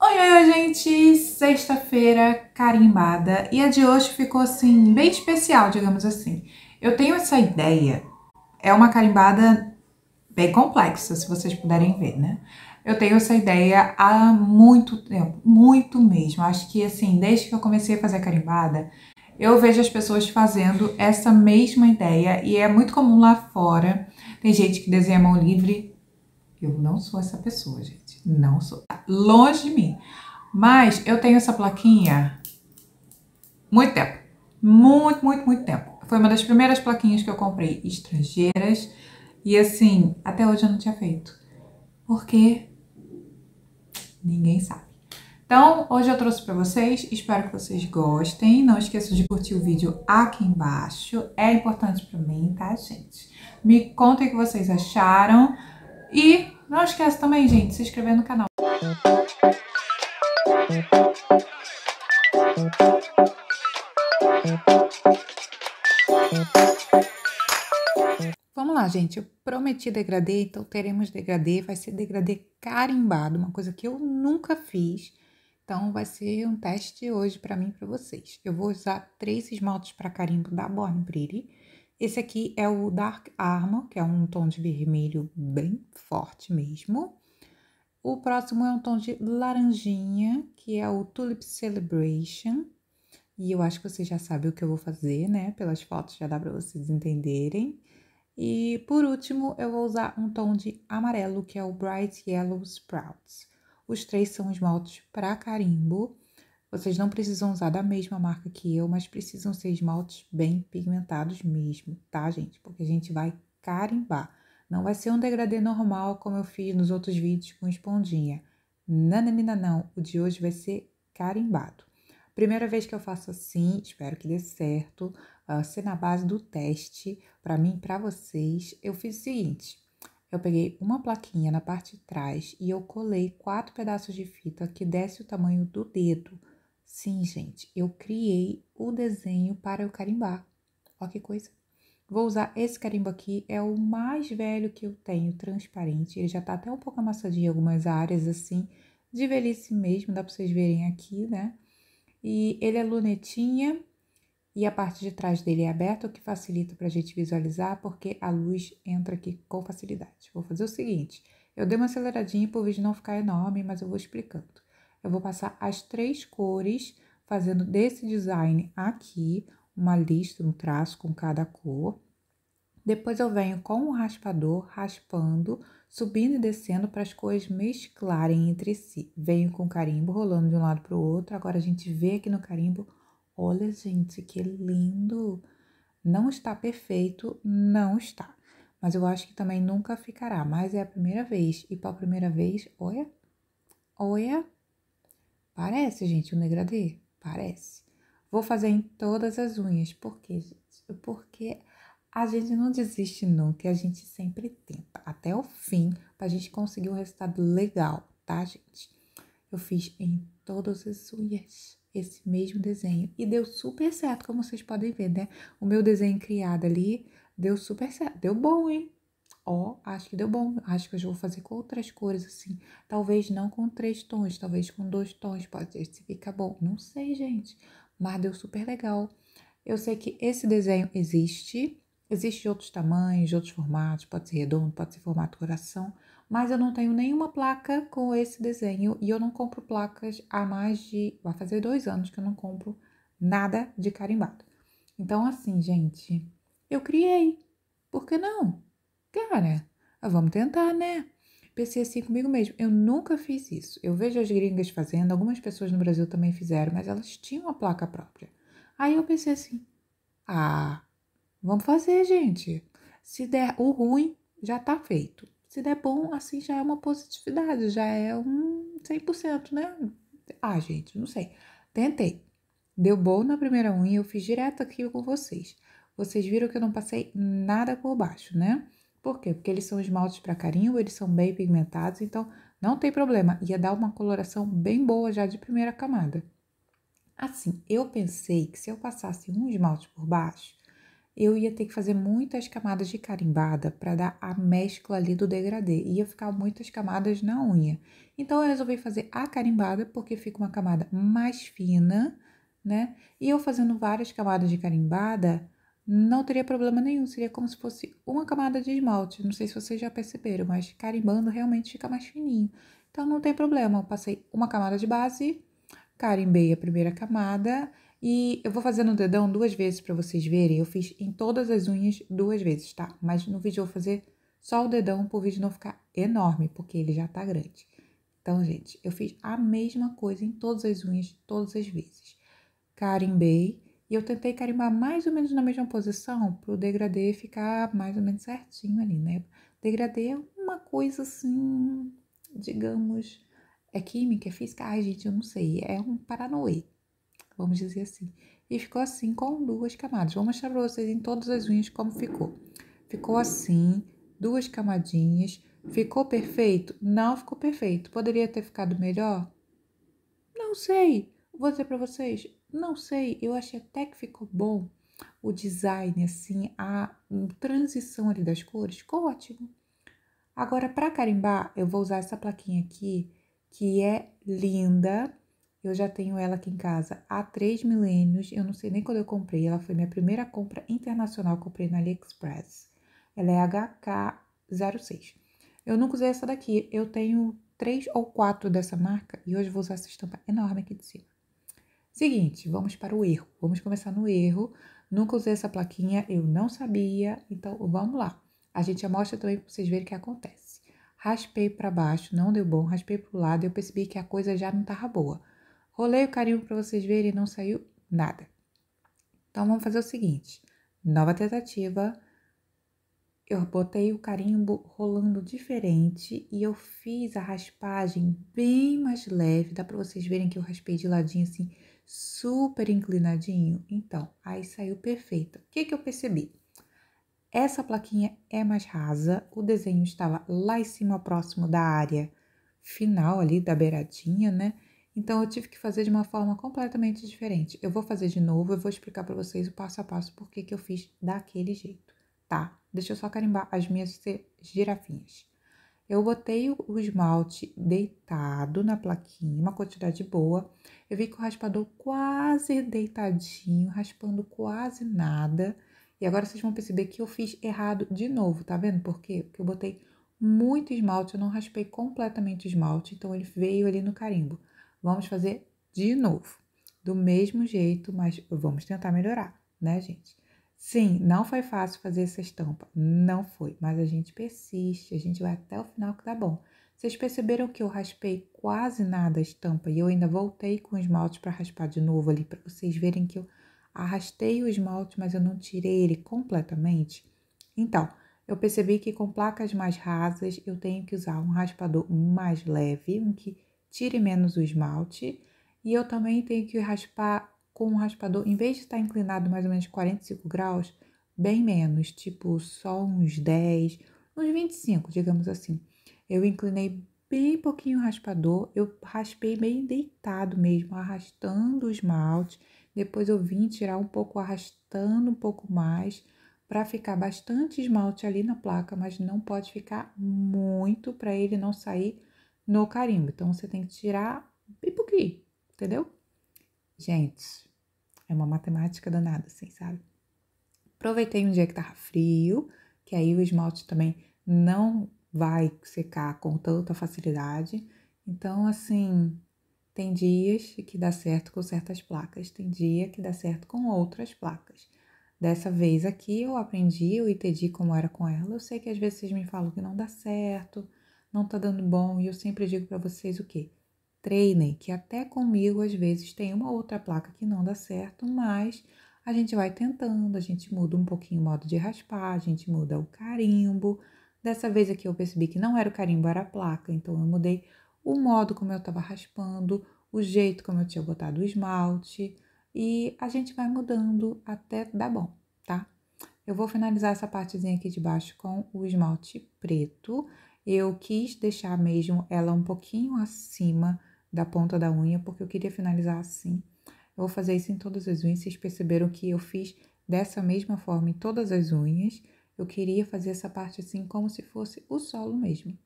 Oi, oi, oi, gente! Sexta-feira carimbada e a de hoje ficou assim, bem especial, digamos assim. Eu tenho essa ideia, é uma carimbada bem complexa, se vocês puderem ver, né? Eu tenho essa ideia há muito tempo, muito mesmo. Acho que assim, desde que eu comecei a fazer carimbada, eu vejo as pessoas fazendo essa mesma ideia e é muito comum lá fora. Tem gente que desenha mão livre, eu não sou essa pessoa, gente. Não sou. Tá longe de mim. Mas eu tenho essa plaquinha muito tempo. Muito, muito, muito tempo. Foi uma das primeiras plaquinhas que eu comprei estrangeiras. E assim, até hoje eu não tinha feito. Porque ninguém sabe. Então, hoje eu trouxe para vocês, espero que vocês gostem. Não esqueçam de curtir o vídeo aqui embaixo, é importante para mim, tá, gente? Me contem o que vocês acharam. E não esquece também, gente, de se inscrever no canal. Vamos lá, gente. Eu prometi degradê, então teremos degradê. Vai ser degradê carimbado, uma coisa que eu nunca fiz. Então, vai ser um teste hoje para mim e para vocês. Eu vou usar três esmaltes para carimbo da Born Pretty. Esse aqui é o Dark Armor, que é um tom de vermelho bem forte mesmo. O próximo é um tom de laranjinha, que é o Tulip Celebration. E eu acho que vocês já sabem o que eu vou fazer, né? Pelas fotos já dá para vocês entenderem. E por último, eu vou usar um tom de amarelo, que é o Bright Yellow Sprouts. Os três são esmaltes para carimbo vocês não precisam usar da mesma marca que eu, mas precisam ser esmaltes bem pigmentados mesmo, tá, gente? Porque a gente vai carimbar. Não vai ser um degradê normal, como eu fiz nos outros vídeos com espondinha. Nananina não, o de hoje vai ser carimbado. Primeira vez que eu faço assim, espero que dê certo. Uh, ser na base do teste, para mim para vocês, eu fiz o seguinte. Eu peguei uma plaquinha na parte de trás e eu colei quatro pedaços de fita que desse o tamanho do dedo Sim, gente, eu criei o desenho para eu carimbar. Olha que coisa. Vou usar esse carimbo aqui, é o mais velho que eu tenho, transparente. Ele já tá até um pouco amassadinho em algumas áreas, assim, de velhice mesmo, dá para vocês verem aqui, né? E ele é lunetinha e a parte de trás dele é aberta, o que facilita para a gente visualizar, porque a luz entra aqui com facilidade. Vou fazer o seguinte, eu dei uma aceleradinha para o vídeo não ficar enorme, mas eu vou explicando eu vou passar as três cores fazendo desse design aqui uma lista, um traço com cada cor. Depois eu venho com o raspador raspando, subindo e descendo para as cores mesclarem entre si. Venho com o carimbo rolando de um lado para o outro. Agora a gente vê aqui no carimbo, olha gente, que lindo! Não está perfeito, não está. Mas eu acho que também nunca ficará, mas é a primeira vez. E para a primeira vez, olha, olha, Parece, gente, o um degradê? Parece. Vou fazer em todas as unhas. Por quê, gente? Porque a gente não desiste nunca, a gente sempre tenta até o fim para a gente conseguir um resultado legal, tá, gente? Eu fiz em todas as unhas esse mesmo desenho e deu super certo, como vocês podem ver, né? O meu desenho criado ali deu super certo, deu bom, hein? ó, acho que deu bom, acho que eu já vou fazer com outras cores, assim. Talvez não com três tons, talvez com dois tons, pode ser se fica bom. Não sei, gente, mas deu super legal. Eu sei que esse desenho existe, existe outros tamanhos, outros formatos, pode ser redondo, pode ser formato coração, mas eu não tenho nenhuma placa com esse desenho e eu não compro placas há mais de, vai fazer dois anos que eu não compro nada de carimbado. Então, assim, gente, eu criei. Por que não? Cara, ah, vamos tentar, né? Pensei assim comigo mesmo. Eu nunca fiz isso. Eu vejo as gringas fazendo, algumas pessoas no Brasil também fizeram, mas elas tinham uma placa própria. Aí eu pensei assim: ah, vamos fazer, gente. Se der o ruim, já tá feito. Se der bom, assim já é uma positividade, já é um 100%, né? Ah, gente, não sei. Tentei. Deu bom na primeira unha, eu fiz direto aqui com vocês. Vocês viram que eu não passei nada por baixo, né? Por quê? Porque eles são esmaltes para carinho, eles são bem pigmentados, então não tem problema. Ia dar uma coloração bem boa já de primeira camada. Assim, eu pensei que se eu passasse um esmalte por baixo, eu ia ter que fazer muitas camadas de carimbada para dar a mescla ali do degradê. Ia ficar muitas camadas na unha. Então eu resolvi fazer a carimbada porque fica uma camada mais fina, né? E eu fazendo várias camadas de carimbada, não teria problema nenhum, seria como se fosse uma camada de esmalte. Não sei se vocês já perceberam, mas carimbando realmente fica mais fininho. Então não tem problema, eu passei uma camada de base, carimbei a primeira camada e eu vou fazendo no dedão duas vezes para vocês verem. Eu fiz em todas as unhas duas vezes, tá? Mas no vídeo eu vou fazer só o dedão para o vídeo não ficar enorme, porque ele já tá grande. Então, gente, eu fiz a mesma coisa em todas as unhas, todas as vezes. Carimbei e eu tentei carimbar mais ou menos na mesma posição para o degradê ficar mais ou menos certinho ali, né? Degradê é uma coisa assim, digamos, é química, é física? Ai, gente, eu não sei. É um paranoê, vamos dizer assim. E ficou assim com duas camadas. Vou mostrar para vocês em todas as unhas como ficou. Ficou assim, duas camadinhas. Ficou perfeito? Não ficou perfeito. Poderia ter ficado melhor? Não sei. Vou dizer para vocês, não sei, eu achei até que ficou bom o design, assim, a transição ali das cores, ficou ótimo. Agora, para carimbar, eu vou usar essa plaquinha aqui, que é linda. Eu já tenho ela aqui em casa há três milênios. Eu não sei nem quando eu comprei. Ela foi minha primeira compra internacional. comprei na AliExpress. Ela é HK06. Eu nunca usei essa daqui. Eu tenho três ou quatro dessa marca. E hoje vou usar essa estampa enorme aqui de cima. Seguinte, vamos para o erro. Vamos começar no erro. Nunca usei essa plaquinha, eu não sabia. Então, vamos lá. A gente mostra também para vocês verem o que acontece. Raspei para baixo, não deu bom. Raspei para o lado, eu percebi que a coisa já não estava boa. Rolei o carimbo para vocês verem e não saiu nada. Então, vamos fazer o seguinte. Nova tentativa. Eu botei o carimbo rolando diferente e eu fiz a raspagem bem mais leve. Dá para vocês verem que eu raspei de ladinho assim, super inclinadinho. Então, aí saiu perfeita. O que, que eu percebi? Essa plaquinha é mais rasa, o desenho estava lá em cima, próximo da área final ali, da beiradinha, né? Então, eu tive que fazer de uma forma completamente diferente. Eu vou fazer de novo, eu vou explicar para vocês o passo a passo por que eu fiz daquele jeito, tá? Deixa eu só carimbar as minhas girafinhas. Eu botei o esmalte deitado na plaquinha, uma quantidade boa. Eu vi que o raspador quase deitadinho, raspando quase nada. E agora vocês vão perceber que eu fiz errado de novo, tá vendo por quê? Porque eu botei muito esmalte, eu não raspei completamente o esmalte, então ele veio ali no carimbo. Vamos fazer de novo, do mesmo jeito, mas vamos tentar melhorar, né, gente? Sim, não foi fácil fazer essa estampa, não foi, mas a gente persiste, a gente vai até o final que tá bom. Vocês perceberam que eu raspei quase nada a estampa e eu ainda voltei com o esmalte para raspar de novo ali, para vocês verem que eu arrastei o esmalte, mas eu não tirei ele completamente. Então, eu percebi que com placas mais rasas eu tenho que usar um raspador mais leve, um que tire menos o esmalte, e eu também tenho que raspar com o raspador, em vez de estar tá inclinado mais ou menos 45 graus, bem menos, tipo só uns 10, uns 25, digamos assim. Eu inclinei bem pouquinho o raspador, eu raspei bem deitado mesmo, arrastando o esmalte. Depois eu vim tirar um pouco, arrastando um pouco mais, para ficar bastante esmalte ali na placa, mas não pode ficar muito para ele não sair no carimbo. Então você tem que tirar bem pouquinho, entendeu? Gente, é uma matemática danada, assim, sabe? Aproveitei um dia que tava frio, que aí o esmalte também não vai secar com tanta facilidade. Então, assim, tem dias que dá certo com certas placas, tem dia que dá certo com outras placas. Dessa vez aqui eu aprendi, eu entendi como era com ela. Eu sei que às vezes vocês me falam que não dá certo, não tá dando bom, e eu sempre digo para vocês o quê? treinem, que até comigo às vezes tem uma outra placa que não dá certo, mas a gente vai tentando, a gente muda um pouquinho o modo de raspar, a gente muda o carimbo. Dessa vez aqui eu percebi que não era o carimbo, era a placa, então eu mudei o modo como eu estava raspando, o jeito como eu tinha botado o esmalte e a gente vai mudando até dar bom, tá? Eu vou finalizar essa partezinha aqui de baixo com o esmalte preto. Eu quis deixar mesmo ela um pouquinho acima da ponta da unha, porque eu queria finalizar assim. Eu vou fazer isso em todas as unhas. Vocês perceberam que eu fiz dessa mesma forma em todas as unhas. Eu queria fazer essa parte assim, como se fosse o solo mesmo.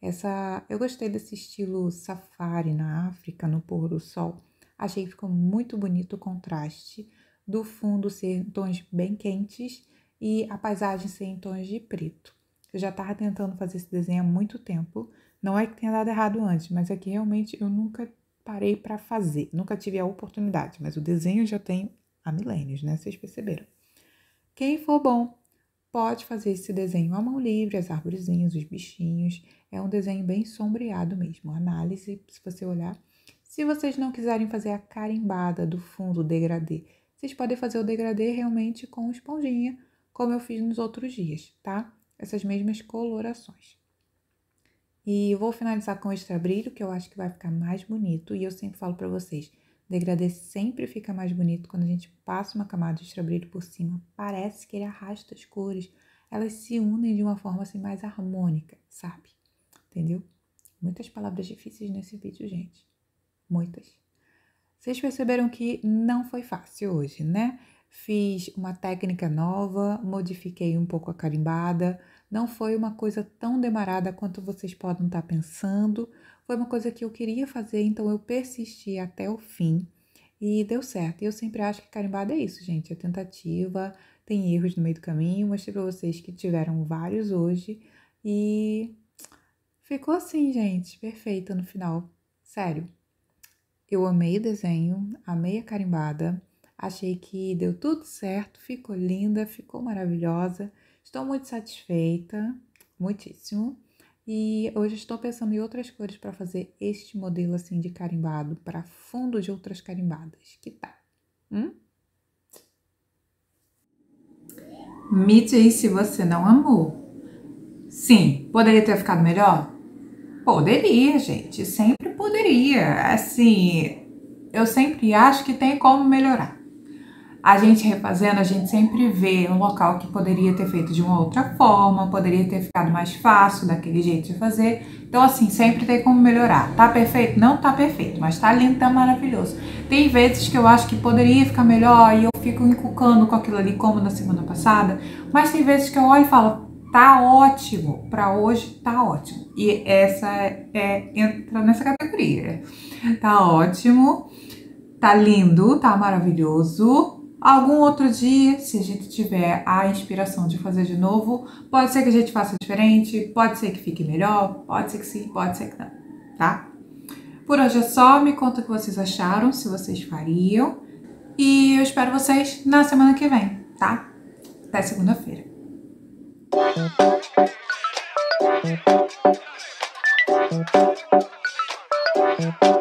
Essa, eu gostei desse estilo safari na África, no pôr do sol. Achei que ficou muito bonito o contraste do fundo ser tons bem quentes e a paisagem ser em tons de preto. Eu já estava tentando fazer esse desenho há muito tempo, não é que tenha dado errado antes, mas é que realmente eu nunca parei para fazer, nunca tive a oportunidade, mas o desenho já tem há milênios, né? Vocês perceberam. Quem for bom pode fazer esse desenho à mão livre, as arvorezinhas, os bichinhos. É um desenho bem sombreado mesmo. Análise, se você olhar. Se vocês não quiserem fazer a carimbada do fundo, o degradê, vocês podem fazer o degradê realmente com esponjinha, como eu fiz nos outros dias, tá? Essas mesmas colorações. E vou finalizar com extra brilho, que eu acho que vai ficar mais bonito. E eu sempre falo para vocês, degradê sempre fica mais bonito quando a gente passa uma camada de extra brilho por cima. Parece que ele arrasta as cores, elas se unem de uma forma assim mais harmônica, sabe? Entendeu? Muitas palavras difíceis nesse vídeo, gente. Muitas. Vocês perceberam que não foi fácil hoje, né? Fiz uma técnica nova, modifiquei um pouco a carimbada, não foi uma coisa tão demorada quanto vocês podem estar tá pensando. Foi uma coisa que eu queria fazer, então eu persisti até o fim e deu certo. E eu sempre acho que carimbada é isso, gente. É tentativa, tem erros no meio do caminho. Mostrei pra vocês que tiveram vários hoje e ficou assim, gente. Perfeita no final. Sério. Eu amei o desenho, amei a carimbada. Achei que deu tudo certo, ficou linda, ficou maravilhosa. Estou muito satisfeita, muitíssimo. E hoje estou pensando em outras cores para fazer este modelo assim de carimbado para fundo de outras carimbadas. Que tal? Hum? Me diz se você não amou. Sim, poderia ter ficado melhor? Poderia, gente. Sempre poderia. Assim, eu sempre acho que tem como melhorar a gente refazendo, a gente sempre vê um local que poderia ter feito de uma outra forma, poderia ter ficado mais fácil daquele jeito de fazer. Então, assim, sempre tem como melhorar. Tá perfeito? Não tá perfeito, mas tá lindo, tá maravilhoso. Tem vezes que eu acho que poderia ficar melhor e eu fico encucando com aquilo ali, como na semana passada, mas tem vezes que eu olho e falo, tá ótimo, para hoje tá ótimo. E essa é, entra nessa categoria. Tá ótimo. Tá lindo, tá maravilhoso, Algum outro dia, se a gente tiver a inspiração de fazer de novo, pode ser que a gente faça diferente, pode ser que fique melhor, pode ser que sim, pode ser que não, tá? Por hoje é só, me conta o que vocês acharam, se vocês fariam. E eu espero vocês na semana que vem, tá? Até segunda-feira. Thank you.